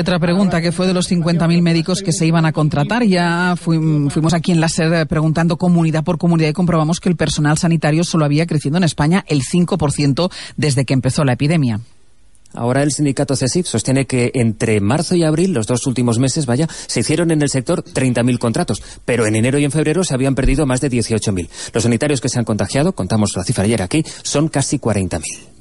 Otra pregunta que fue de los 50.000 médicos que se iban a contratar. Ya fuimos aquí en la sede eh, preguntando comunidad por comunidad y comprobamos que el personal sanitario solo había crecido en España el 5% desde que empezó la epidemia. Ahora el sindicato CESIF sostiene que entre marzo y abril, los dos últimos meses, vaya, se hicieron en el sector 30.000 contratos, pero en enero y en febrero se habían perdido más de 18.000. Los sanitarios que se han contagiado, contamos la cifra ayer aquí, son casi 40.000.